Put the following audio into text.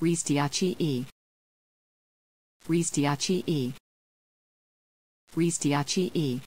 Ristiaci e. Ristiaci e. Ristiaci e.